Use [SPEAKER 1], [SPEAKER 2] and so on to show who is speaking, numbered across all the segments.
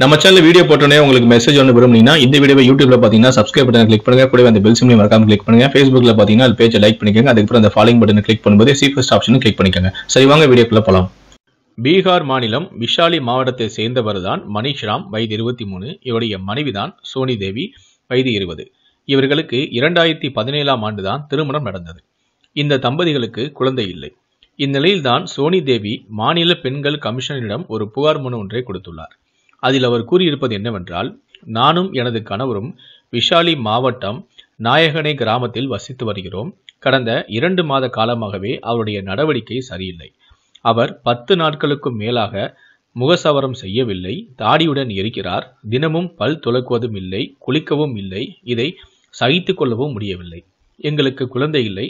[SPEAKER 1] நம்ம channel video போட்டோன்னே உங்களுக்கு மெசேஜ் ஒன்று விரும்புனீங்கன்னா இந்த வீடியோ யூடியூப்ல பார்த்தீங்கன்னா சப்ஸ்கிரைப் பட்டன் கிளிக் பண்ணுங்க கூட அந்த பெல் சிம்லையும் மறக்காம கிளிக் பண்ணுங்க ஃபேஸ்புக்ல பார்த்தீங்கன்னா அது பேஜை லைக் பண்ணிக்கோங்க அதுக்கப்புறம் அந்த ஃபாலோயிங் பட்டன் கிளிக் பண்ணும்போது சீஃபஸ்ட் ஆப்ஷனும் கிளிக் பண்ணிக்கோங்க சரி வாங்க வீடியோக்குள்ள போகலாம் பீகார் மாநிலம் விஷாலி மாவட்டத்தை சேர்ந்தவர் தான் மணிஷ்ராம் வயது இருபத்தி மூணு இவருடைய மனைவிதான் சோனி தேவி வயது இருபது இவர்களுக்கு இரண்டாயிரத்தி பதினேழாம் ஆண்டு தான் திருமணம் நடந்தது இந்த தம்பதிகளுக்கு குழந்தை இல்லை இந்நிலையில்தான் சோனி தேவி மாநில பெண்கள் கமிஷனரிடம் ஒரு புகார் மனு ஒன்றை கொடுத்துள்ளார் அதில் அவர் கூறியிருப்பது என்னவென்றால் நானும் எனது கணவரும் விஷாலி மாவட்டம் நாயகனை கிராமத்தில் வசித்து வருகிறோம் கடந்த இரண்டு மாத காலமாகவே அவருடைய நடவடிக்கை சரியில்லை அவர் பத்து நாட்களுக்கும் மேலாக முகசவரம் செய்யவில்லை தாடியுடன் இருக்கிறார் தினமும் பல் துலக்குவதும் இல்லை குளிக்கவும் இல்லை இதை சகித்து கொள்ளவும் முடியவில்லை எங்களுக்கு குழந்தை இல்லை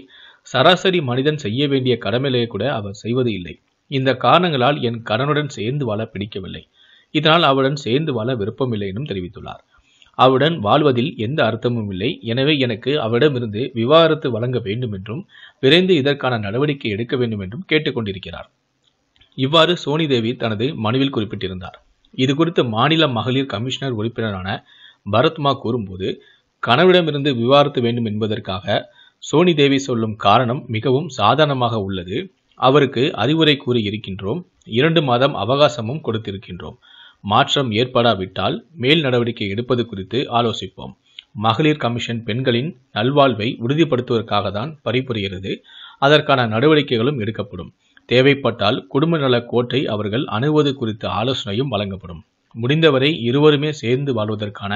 [SPEAKER 1] சராசரி மனிதன் செய்ய வேண்டிய கடமையிலே கூட அவர் செய்வது இல்லை இந்த காரணங்களால் என் கணனுடன் சேர்ந்து வாழ பிடிக்கவில்லை இதனால் அவருடன் சேர்ந்து வாழ விருப்பமில்லை என்றும் தெரிவித்துள்ளார் அவருடன் வாழ்வதில் எந்த அர்த்தமும் இல்லை எனவே எனக்கு அவரிடமிருந்து விவாகரத்து வழங்க வேண்டும் என்றும் விரைந்து இதற்கான நடவடிக்கை எடுக்க வேண்டும் என்றும் கேட்டுக்கொண்டிருக்கிறார் இவ்வாறு சோனி தேவி தனது மனுவில் குறிப்பிட்டிருந்தார் இது குறித்து மாநில மகளிர் கமிஷனர் உறுப்பினரான பரத்மா கூறும்போது கணவரிடமிருந்து விவாகரத்து வேண்டும் என்பதற்காக சோனி தேவி சொல்லும் காரணம் மிகவும் சாதாரணமாக உள்ளது அவருக்கு அறிவுரை கூறி இருக்கின்றோம் இரண்டு மாதம் அவகாசமும் கொடுத்திருக்கின்றோம் மாற்றம் ஏற்படாவிட்டால் மேல் நடவடிக்கை எடுப்பது குறித்து ஆலோசிப்போம் மகளிர் கமிஷன் பெண்களின் நல்வாழ்வை உறுதிப்படுத்துவதற்காக தான் பணிபுரிகிறது அதற்கான நடவடிக்கைகளும் எடுக்கப்படும் தேவைப்பட்டால் குடும்ப நல கோட்டை அவர்கள் அணுவது குறித்த ஆலோசனையும் வழங்கப்படும் முடிந்தவரை இருவருமே சேர்ந்து வாழ்வதற்கான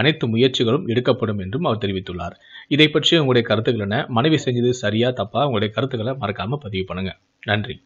[SPEAKER 1] அனைத்து முயற்சிகளும் எடுக்கப்படும் என்றும் அவர் தெரிவித்துள்ளார் இதை பற்றி உங்களுடைய கருத்துக்கள் என்ன மனைவி செஞ்சது சரியா தப்பா உங்களுடைய கருத்துக்களை மறக்காம பதிவு பண்ணுங்க நன்றி